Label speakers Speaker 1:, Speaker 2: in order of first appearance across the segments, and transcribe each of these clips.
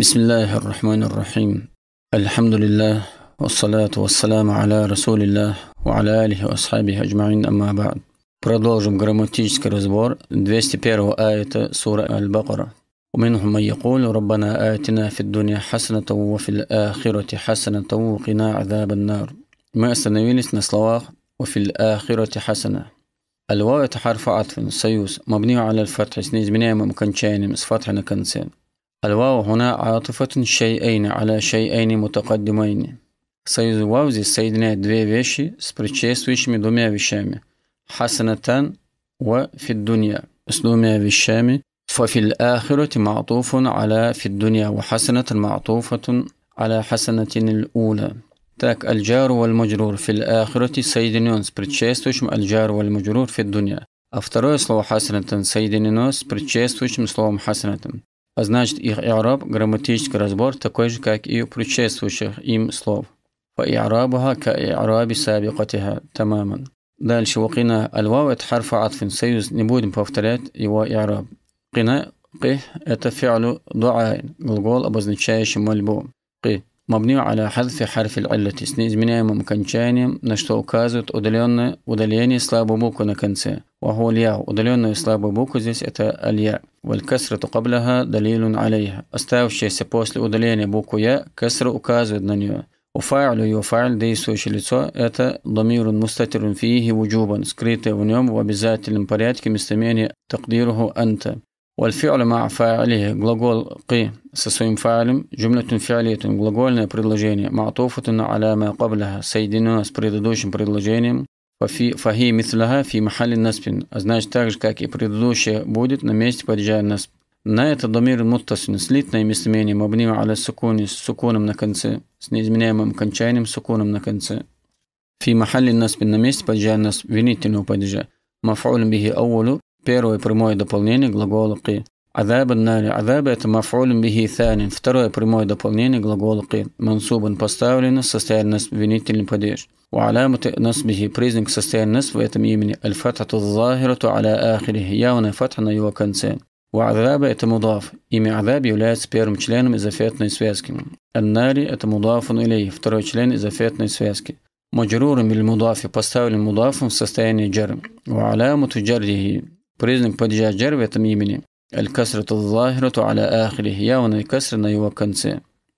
Speaker 1: بسم الله الرحمن الرحيم الحمد لله والصلاة والسلام على رسول الله وعلى آله وأصحابه أجمعين أما بعد Продолжим грамматический разбор 201 آية سورة البقرة ومنهم من يقول ربنا آتنا في الدنيا حسنة وفي الآخرة حسنة وقنا عذاب النار ما остановились на словах وفي الآخرة حسنة الواو حرف عطف سيوس مبني على الفتح с неизменяемым окончанием с فتح на конце الواو هنا عاطفة شيئين على شيئين متقدمين سيد واو زي سيدنا دوي ويشي سبرتشيس ويشمي دوميا ويشامي حسنة وفي الدنيا دوميا ويشامي ففي الآخرة معطوف على في الدنيا وحسنة معطوفة على حسنة الأولى تاك الجار والمجرور في الآخرة سيدنيون سبرتشيس ويشم الجار والمجرور في الدنيا أفترى سلو حسنة سيدنيون سبرتشيس ويشم سلو حسنة а значит их ираб, грамматический разбор, такой же, как и у предшествующих им слов. فإعرابها كإعراب سابقتها تماما. Дальше وقنا الواو это حرف عطف союз не будем повторять его إعراب. قنا قه это فعل دعاء глагол обозначающий мольбу. قه مبني على حذف حرف العلة с неизменяемым окончанием, на что указывает удаленное удаление слабой буквы на конце. وهو الياء удаленную слабую букву здесь это алья. والكسرة قبلها دليل عليها أستاوشي سيبوس لأدليني بوكو يا كسر أكازد نانيو وفاعل يفعل دي سوشي لتو أتا ضمير مستتر فيه وجوبا سكريتا ونيوم وبذات الامبريات كمستميني تقديره أنت والفعل مع فاعله غلغول قي سسوين فاعل جملة فعلية غلغولنا بريدلجيني معطوفة على ما قبلها سيدنا سبريدوشن بريدلجيني Фахи мислага фи махали наспин. а Значит, так же, как и предыдущее будет на месте падежа насп. На это домир муттасин, слитное местоимение, мабнима аля сукуни, с суконом на конце, с неизменяемым кончанием суконом на конце. Фи махали наспин на месте падежа нас винительного падежа. Мафауль бихи аулю, первое прямое дополнение глагола ки. Азаба нали. Азаба это мафулюм бихи санин. Второе прямое дополнение глагола кид. Мансубан поставлено в состоянии нас винительный падеж. У аляматы нас бихи признак состояния нас в этом имени. Аль-фатату захирату аля ахирихи. Явная фатха на его конце. У адаба это мудаф. Имя адаб является первым членом из афетной связки. Аннари это мудафун илей, второй член из афетной связки. Маджруром или мудафи поставлен мудафом в состоянии джар. У аляму джаррихи. Признак падежа джар в этом имени. الكسرة الظاهرة على آخره يا ونا كسر نيو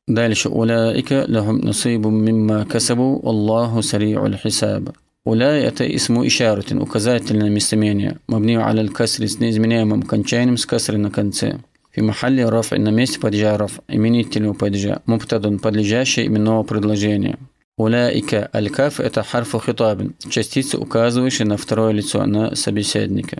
Speaker 1: دالش أولئك لهم نصيب مما كسبوا والله سريع الحساب أولئك اسم إشارة وكذلك لنا مستمينيا مبني على الكسر سنيز منيا ممكن تشينمس كسر نكنسي في محل رفع نميس بدجا رفع إميني تلو بدجا مبتد بدجا شيء من نوع предложения. أولئك الكاف это حرف خطاب частица указывающая на второе лицо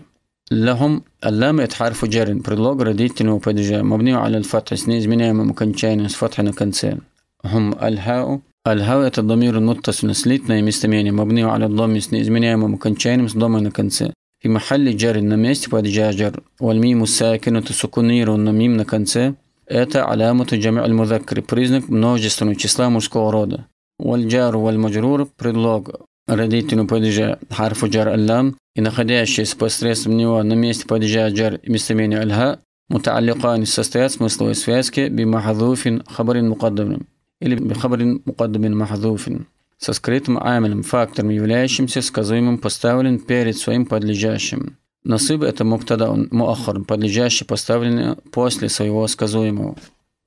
Speaker 1: لهم اللام يتحرف جرن برلوغ رديتن وبدجا مبني على الفتح سنيز من ايام مكنشين فتح نكنسين هم الهاء الهاء الضمير المتصل سليتنا يمستميني مبني على الضم سنيز من ايام مكنشين ضم نكنسين في محل جر النميست بدجا جر والميم الساكنة السكونير النميم نكنسين это علامة جمع المذكر признак множественного числа мужского рода والجار والمجرور предлог родительную падежа харфу джар аллам и находящиеся посредством него на месте падежа джар местоимения альха мутаалликан состоят смысловой связки би махазуфин хабарин мукаддамин или би хабарин мукаддамин махазуфин со скрытым амилем, фактором, являющимся сказуемым, поставлен перед своим подлежащим. Насыб – это муптада, муахар, подлежащий, поставленный после своего сказуемого.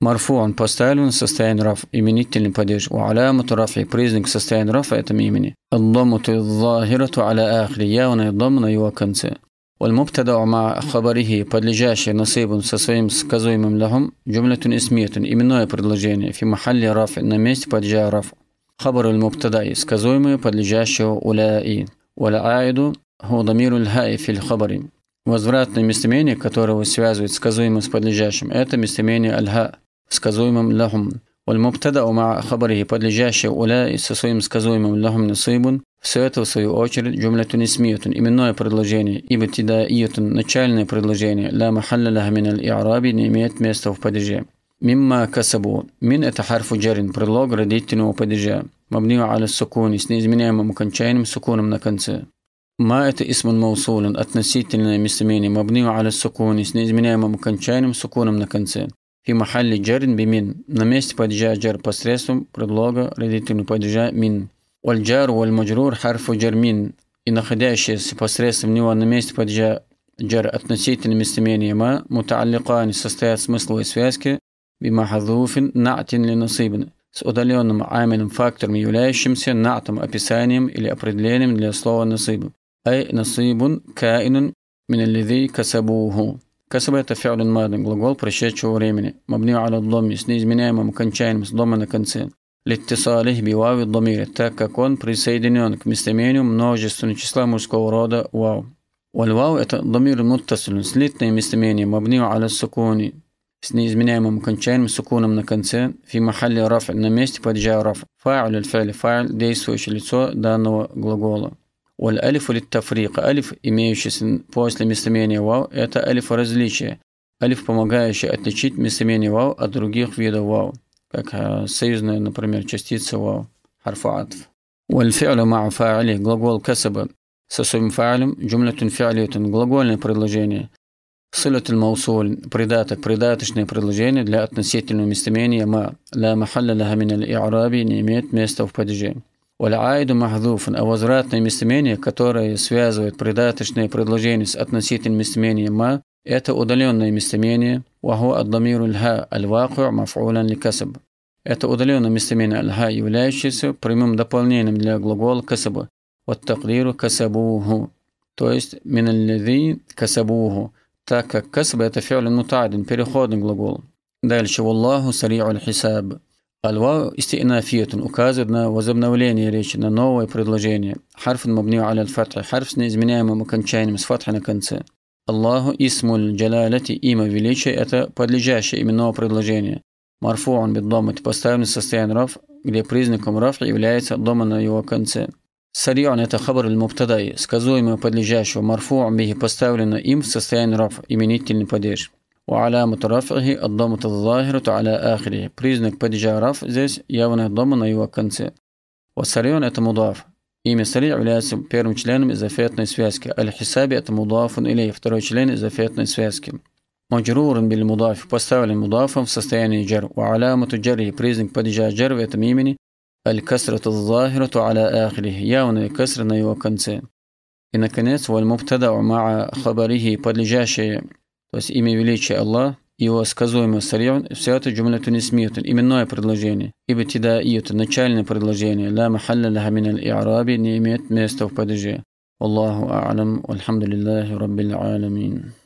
Speaker 1: Марфуан поставлен в состоянии раф, именительный падеж. У алямату рафи, признак состояния рафа этом имени. Аддамуту захирату аля ахри, явно и на его конце. والمبتدا مع خبره подлежащее насыбом со своим сказуемым лахом جملة اسمية именное предложение في محل رفع на месте падежа رفع خبر المبتدا сказуемое подлежащего уляи والعائد هو ضمير الهاء في الخبر Возвратное местоимение, которое связывает сказуемое с подлежащим, это местоимение альха, сказуемым лахум. Валь-мубтада ума хабарихи, подлежащее уля со своим сказуемым лахум насыбун, все это, в свою очередь, джумлятун исмиятун, именное предложение, ибо тидаиятун, начальное предложение, ла махалля лаха минал и'раби, не имеет места в падеже. Мимма касабу. Мин – это харфу джарин, предлог родительного падежа. Мабниу аля сукуни, с неизменяемым окончанием сукуном на конце. Ма – это исман маусулин, относительное местоимение. Мабниу аля сукуни, с неизменяемым окончанием сукуном на конце. في محل جر بمن نمست فدجا جر بسرسم بردلوغا ردتن فدجا من والجار والمجرور حرف جر من إن خداش بسرسم نوا نمست فدجا جر أتنسيتن مستمين يما متعلقان سستيات سمسل وإسفاسك بما حذوف نعت لنصيبنا с удаленным аменным фактором, являющимся натом, описанием или определением для نصيب насыб. Ай насыбун каинун миналидзи касабуху. Касба – это фиалин мады, глагол прошедшего времени. Мабни аля доми с неизменяемым окончанием с дома на конце. Литтисалих бивави домире, так как он присоединен к местоимению множественного числа мужского рода вау. Вальвау – это домир муттасилин, слитное местоимение, мабни аля сукуни, с неизменяемым окончанием сукуном на конце, фи махалли раф на месте падежа раф, фа'аль фа'аль, фа'аль, действующее лицо данного глагола. Валь алиф литтафрик. Алиф, имеющийся после местоимения вау, это алиф различия. Алиф, помогающий отличить местоимение вау от других видов вау, как э, союзная, например, частица вау, харфа атф. Вальфиалю ма фаали, глагол касаба. Со своим фаалем, джумлятун фиалитун, глагольное предложение. Сулятун маусуль, придаток, придаточное предложение для относительного местоимения ма. Ла махалля лаха миналь и'раби не имеет места в падеже. Валяайду махдуфан, а возвратное местоимение, которое связывает придаточное предложение с относительным местоимением ма, это удаленное местоимение «Ваху аддамиру льха аль-ваку ликасаб». Это удаленное местоимение «альха», являющееся прямым дополнением для глагола «касаба» «от таклиру касабуху», то есть «миналлави касабуху», так как «касаба» – это фиолин мутадин, переходный глагол. Дальше «Валлаху сари'у аль-хисаб». Альва истинафиятун указывает на возобновление речи, на новое предложение. Харфун мабнию аля фатха Харф с неизменяемым окончанием, с фатха на конце. Аллаху исмуль джалалати имя величия – это подлежащее именного предложения. Марфуан биддом – это поставленный состояние раф, где признаком рафа является дома на его конце. Сарион – это хабар аль-мубтадай, сказуемое подлежащего марфуан бихи, поставлено им в состоянии раф, именительный падеж. وعلامة رفعه الضمة الظاهرة على آخره بريزنك بديجا رفع زيس يونا ضمن أيوة كنسة وسريون это مضاف إيمة سريع является первым إذا فاتنا ответной связки الحساب это مضاف إليه второй член из ответной связки مجرور بالمضاف поставлен مضافا في состоянии جر وعلامة جره بريزنك بديجا جر في الكسرة الظاهرة على آخره يونا كسر на его конце И, والمبتدع مع خبره подлежащее то есть имя величия Аллах, его сказуемое сарьян, все это джумлятун исмиютун, именное предложение. Ибо это начальное предложение, ла махалля лаха минал и'араби, не имеет места в падеже. Аллаху а'лам, вальхамдулиллахи раббил а'ламин.